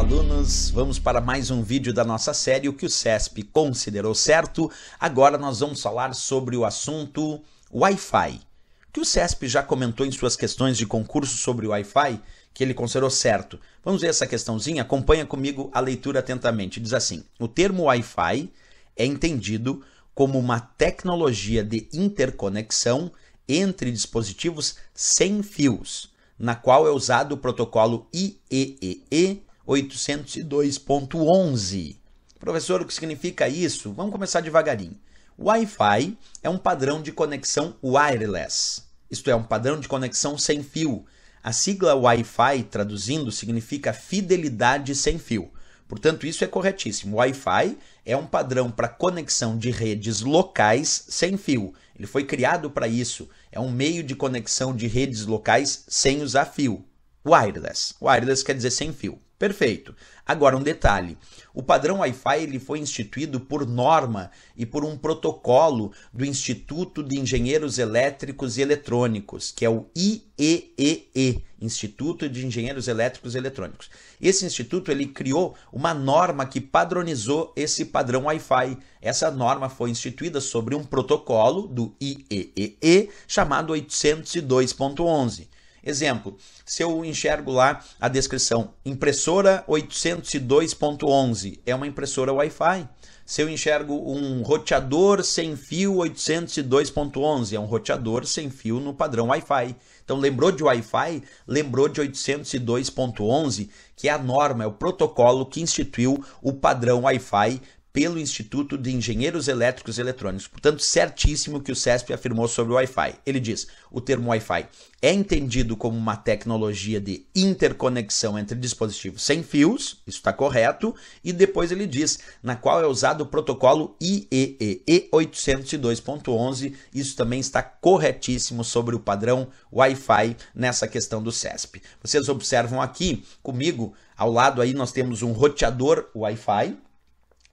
Olá, alunos! Vamos para mais um vídeo da nossa série O que o CESP considerou certo. Agora nós vamos falar sobre o assunto Wi-Fi. O que o CESP já comentou em suas questões de concurso sobre o Wi-Fi que ele considerou certo. Vamos ver essa questãozinha? Acompanha comigo a leitura atentamente. Diz assim: o termo Wi-Fi é entendido como uma tecnologia de interconexão entre dispositivos sem fios, na qual é usado o protocolo IEEE 802.11. Professor, o que significa isso? Vamos começar devagarinho. Wi-Fi é um padrão de conexão wireless, isto é, um padrão de conexão sem fio. A sigla Wi-Fi, traduzindo, significa fidelidade sem fio. Portanto, isso é corretíssimo. Wi-Fi é um padrão para conexão de redes locais sem fio. Ele foi criado para isso. É um meio de conexão de redes locais sem usar fio. Wireless. Wireless quer dizer sem fio. Perfeito. Agora um detalhe. O padrão Wi-Fi ele foi instituído por norma e por um protocolo do Instituto de Engenheiros Elétricos e Eletrônicos, que é o IEEE, Instituto de Engenheiros Elétricos e Eletrônicos. Esse instituto ele criou uma norma que padronizou esse padrão Wi-Fi. Essa norma foi instituída sobre um protocolo do IEEE chamado 802.11. Exemplo, se eu enxergo lá a descrição, impressora 802.11 é uma impressora Wi-Fi. Se eu enxergo um roteador sem fio 802.11 é um roteador sem fio no padrão Wi-Fi. Então lembrou de Wi-Fi? Lembrou de 802.11, que é a norma, é o protocolo que instituiu o padrão Wi-Fi pelo Instituto de Engenheiros Elétricos e Eletrônicos. Portanto, certíssimo que o CESP afirmou sobre o Wi-Fi. Ele diz: o termo Wi-Fi é entendido como uma tecnologia de interconexão entre dispositivos sem fios, isso está correto, e depois ele diz, na qual é usado o protocolo IEEE 802.11, isso também está corretíssimo sobre o padrão Wi-Fi nessa questão do CESP. Vocês observam aqui comigo, ao lado aí nós temos um roteador Wi-Fi,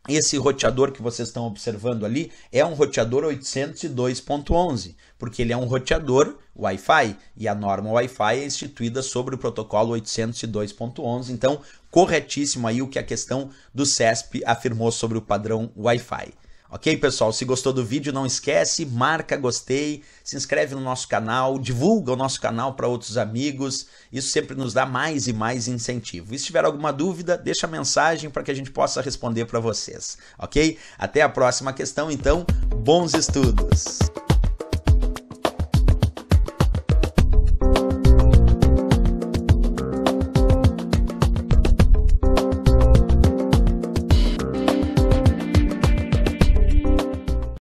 esse roteador que vocês estão observando ali é um roteador 802.11, porque ele é um roteador Wi-Fi e a norma Wi-Fi é instituída sobre o protocolo 802.11, então corretíssimo aí o que a questão do CESP afirmou sobre o padrão Wi-Fi. Ok, pessoal? Se gostou do vídeo, não esquece, marca gostei, se inscreve no nosso canal, divulga o nosso canal para outros amigos. Isso sempre nos dá mais e mais incentivo. E se tiver alguma dúvida, deixa a mensagem para que a gente possa responder para vocês. Ok? Até a próxima questão, então. Bons estudos!